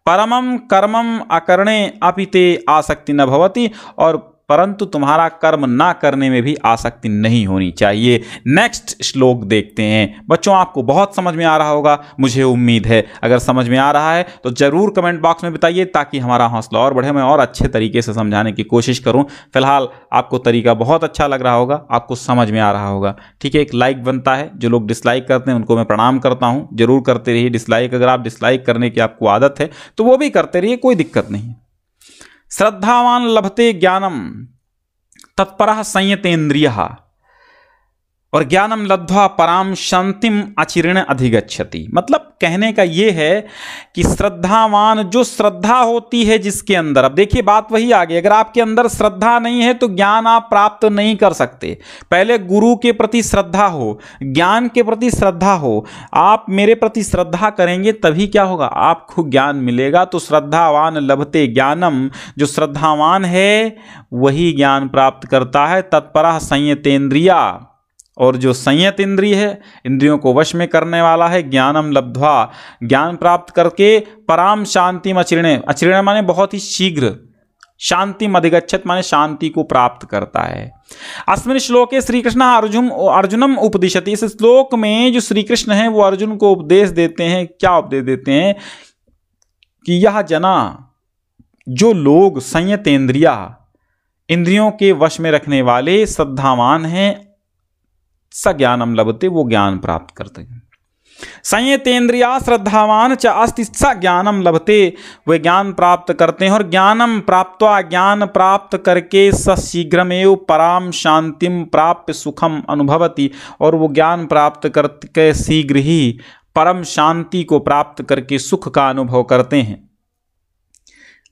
परमम कर्मम अकरणे अपिते आसक्ति न भवती और परंतु तुम्हारा कर्म ना करने में भी आसक्ति नहीं होनी चाहिए नेक्स्ट श्लोक देखते हैं बच्चों आपको बहुत समझ में आ रहा होगा मुझे उम्मीद है अगर समझ में आ रहा है तो ज़रूर कमेंट बॉक्स में बताइए ताकि हमारा हौसला और बढ़े मैं और अच्छे तरीके से समझाने की कोशिश करूँ फिलहाल आपको तरीका बहुत अच्छा लग रहा होगा आपको समझ में आ रहा होगा ठीक है एक लाइक बनता है जो लोग डिसलाइक करते हैं उनको मैं प्रणाम करता हूँ जरूर करते रहिए डिसलाइक अगर आप डिसलाइक करने की आपको आदत है तो वो भी करते रहिए कोई दिक्कत नहीं श्रद्धावान लभते ज्ञानम तत्पर संयतेन्द्रिय और ज्ञानम लब्धवा पराम शांतिम अचिरण अधिगछति मतलब कहने का ये है कि श्रद्धावान जो श्रद्धा होती है जिसके अंदर अब देखिए बात वही आ गई अगर आपके अंदर श्रद्धा नहीं है तो ज्ञान आप प्राप्त नहीं कर सकते पहले गुरु के प्रति श्रद्धा हो ज्ञान के प्रति श्रद्धा हो आप मेरे प्रति श्रद्धा करेंगे तभी क्या होगा आपको ज्ञान मिलेगा तो श्रद्धावान लभते ज्ञानम जो श्रद्धावान है वही ज्ञान प्राप्त करता है तत्परा संयतेन्द्रिया और जो संयत इंद्रिय है इंद्रियों को वश में करने वाला है ज्ञानम लब्ध्वा ज्ञान प्राप्त करके पराम शांतिम अचिरणे अचिरणे माने बहुत ही शीघ्र शांति मधिगछत माने शांति को प्राप्त करता है अस्मिन श्लोके श्री कृष्ण अर्जुन अर्जुनम उपदिशति इस श्लोक में जो श्री कृष्ण है वो अर्जुन को उपदेश देते हैं क्या उपदेश देते हैं कि यह जना जो लोग संयत इंद्रिया इंद्रियों के वश में रखने वाले श्रद्धावान हैं स ज्ञानम लभते वो ज्ञान प्राप्त करते हैं संयतेन्द्रिया श्रद्धावान च अस्ति स ज्ञानम लभते वे ज्ञान प्राप्त करते हैं और ज्ञानम प्राप्त ज्ञान प्राप्त करके स शीघ्रमेव पराम शांतिम प्राप्य सुखम अनुभवती और वो ज्ञान प्राप्त करके शीघ्र ही परम शांति को प्राप्त करके सुख का अनुभव करते हैं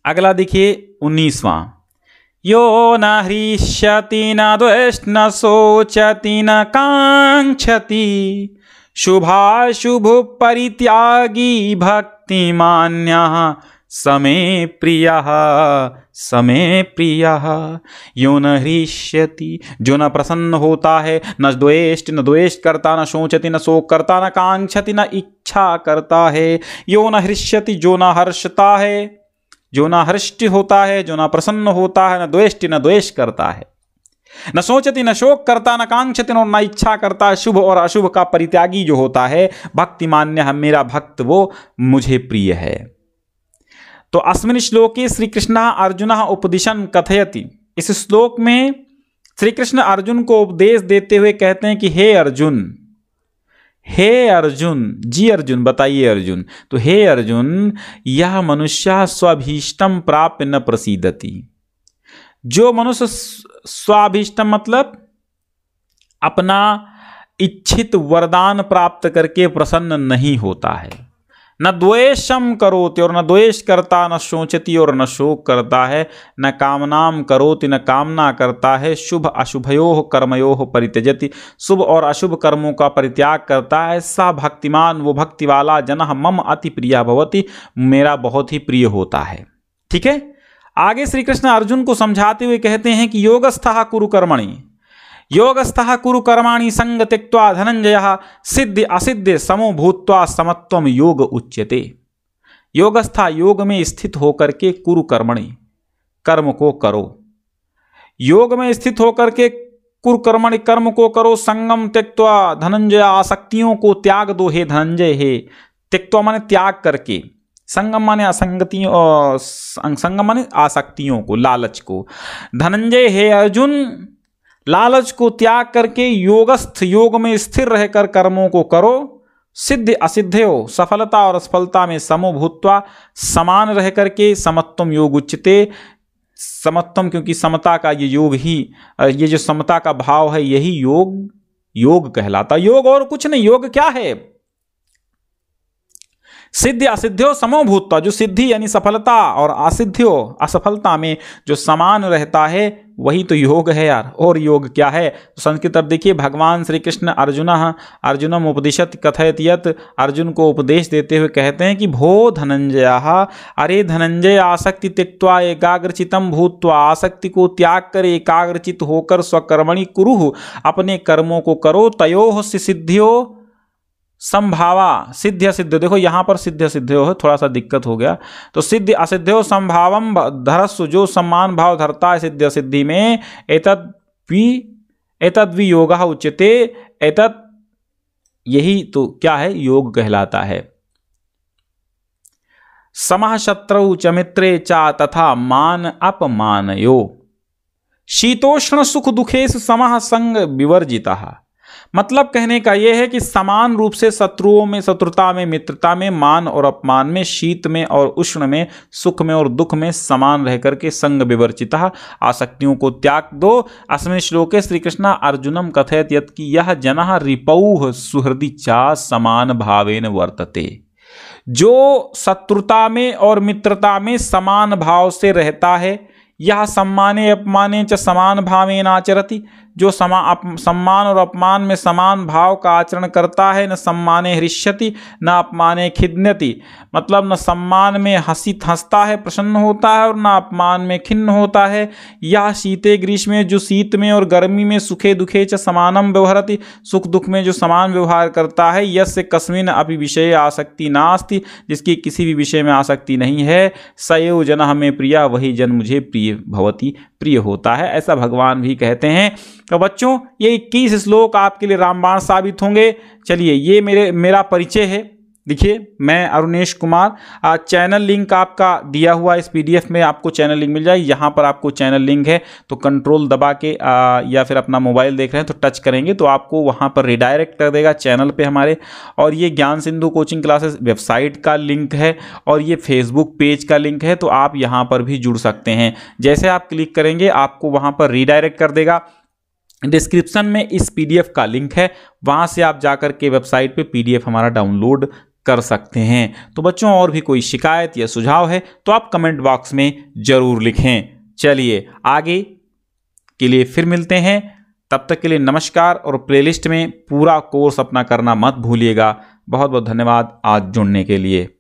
अगला देखिए उन्नीसवां यो न हृष्यति न द्वेष् न शोचति न परित्यागी भक्ति भक्तिमान्यः समे प्रियः समे प्रिय यो न हृष्यति जो न प्रसन्न होता है न द्वेष्ट न द्वेष करता न सोचति न शोक करता न कांक्षति न इच्छा करता है यो न हृष्यति जो न हर्षता है जो ना हृष्टि होता है जो ना प्रसन्न होता है न द्वेष्टि न द्वेष करता है न सोचती न शोक करता न कांक्षति और न इच्छा करता शुभ और अशुभ का परित्यागी जो होता है भक्ति मान्य है मेरा भक्त वो मुझे प्रिय है तो अस्मिन श्लोके श्री कृष्ण अर्जुन उपदिशन कथयति इस श्लोक में श्री कृष्ण अर्जुन को उपदेश देते हुए कहते हैं कि हे अर्जुन हे अर्जुन जी अर्जुन बताइए अर्जुन तो हे अर्जुन यह मनुष्य स्वाभीष्टम प्राप्त न प्रसिद्धति जो मनुष्य स्वाभीष्टम मतलब अपना इच्छित वरदान प्राप्त करके प्रसन्न नहीं होता है न द्वेषम करोति और न द्वेष करता न सोचती और न शोक करता है न कामनाम करोति न कामना करता है शुभ अशुभयो कर्मयो परित्यजति शुभ और अशुभ कर्मों का परित्याग करता है सा भक्तिमान वो भक्ति वाला जन मम अति प्रिय भवती मेरा बहुत ही प्रिय होता है ठीक है आगे श्री कृष्ण अर्जुन को समझाते हुए कहते हैं कि योगस्था कुरुकर्मणी योगस्थ कुरु कर्माणि संग त्यक्वा धनंजय सिद्धि असिद्धि समो भूत्वा समत्व योग उच्यते योगस्था योग में स्थित होकर के कुरु कर्मणि कर्म को करो योग में स्थित होकर के कुरकर्मणि कर्म को करो संगम त्यक्वा धनंजय आसक्तियों को त्याग दो हे धनंजय हे त्यक्वा माने त्याग करके संगम माने असंगतियों संगम माने आसक्तियों को लालच को धनंजय हे अर्जुन लालच को त्याग करके योगस्थ योग में स्थिर रहकर कर्मों को करो सिद्ध असिद्धे हो सफलता और असफलता में समोभूत्वा समान रह करके समत्वम योग उच्चते समत्वम क्योंकि समता का ये योग ही ये जो समता का भाव है यही योग योग कहलाता योग और कुछ नहीं योग क्या है सिद्धि असिद्धियों समोभूतता जो सिद्धि यानी सफलता और असिद्धियों असफलता में जो समान रहता है वही तो योग है यार और योग क्या है तो संस्कृत अब देखिए भगवान श्री कृष्ण अर्जुन अर्जुनम उपदिशत कथयत यत अर्जुन को उपदेश देते हुए कहते हैं कि भो धनंजय अरे धनंजय आसक्ति त्यक्वा एकाग्रचितम भूतवा आसक्ति को त्याग कर एकाग्रचित होकर स्वकर्मणि कुरु अपने कर्मों को करो तयो सिद्धियों संभावा सिद्ध सिद्ध देखो यहाँ पर सिद्ध सिद्ध हो थोड़ा सा दिक्कत हो गया तो सिद्ध असिद्धो संभावम धरस्व जो सम्मान भाव धरता है सिद्ध सिद्धि में एतद भी एतद भी योग उचित एतद यही तो क्या है योग कहलाता है समः शत्रु च मित्रे चा तथा मान यो शीतोष्ण सुख दुखेश समह संग विवर्जिता मतलब कहने का यह है कि समान रूप से शत्रुओं में शत्रुता में मित्रता में मान और अपमान में शीत में और उष्ण में सुख में और दुख में समान रह करके संग विवर्चिता आसक्तियों को त्याग दो अस्मिन श्लोके श्री कृष्ण अर्जुनम कथयत यत कि यह जन रिपौ सुहृदि चा समान भावेन वर्तते जो शत्रुता में और मित्रता में समान भाव से रहता है यह सम्माने अपमाने च समान भावेन आचरती जो समा अप, सम्मान और अपमान में समान भाव का आचरण करता है न सम्माने हृष्यति न अपमाने खिद्यति मतलब न सम्मान में हंसी हंसता है प्रसन्न होता है और न अपमान में खिन्न होता है यह शीते ग्रीष्म जो शीत में और गर्मी में सुखे दुखे च समानम व्यवहारति सुख दुख में जो समान व्यवहार करता है यश से कस्मिन अभी विषय आसक्ति नास्ति जिसकी किसी भी विषय में आसक्ति नहीं है सयो जन हमें प्रिया वही जन मुझे प्रिय भवती प्रिय होता है ऐसा भगवान भी कहते हैं तो बच्चों ये 21 श्लोक आपके लिए रामबाण साबित होंगे चलिए ये मेरे मेरा परिचय है देखिए मैं अरुणेश कुमार आ, चैनल लिंक आपका दिया हुआ इस पीडीएफ में आपको चैनल लिंक मिल जाएगी यहाँ पर आपको चैनल लिंक है तो कंट्रोल दबा के आ, या फिर अपना मोबाइल देख रहे हैं तो टच करेंगे तो आपको वहाँ पर रिडायरेक्ट कर देगा चैनल पे हमारे और ये Gyan Sindhu coaching classes website का लिंक है और ये फेसबुक पेज का लिंक है तो आप यहाँ पर भी जुड़ सकते हैं जैसे आप क्लिक करेंगे आपको वहाँ पर रिडायरेक्ट कर देगा डिस्क्रिप्शन में इस पीडीएफ का लिंक है वहाँ से आप जाकर के वेबसाइट पे पीडीएफ हमारा डाउनलोड कर सकते हैं तो बच्चों और भी कोई शिकायत या सुझाव है तो आप कमेंट बॉक्स में ज़रूर लिखें चलिए आगे के लिए फिर मिलते हैं तब तक के लिए नमस्कार और प्लेलिस्ट में पूरा कोर्स अपना करना मत भूलिएगा बहुत बहुत धन्यवाद आज जुड़ने के लिए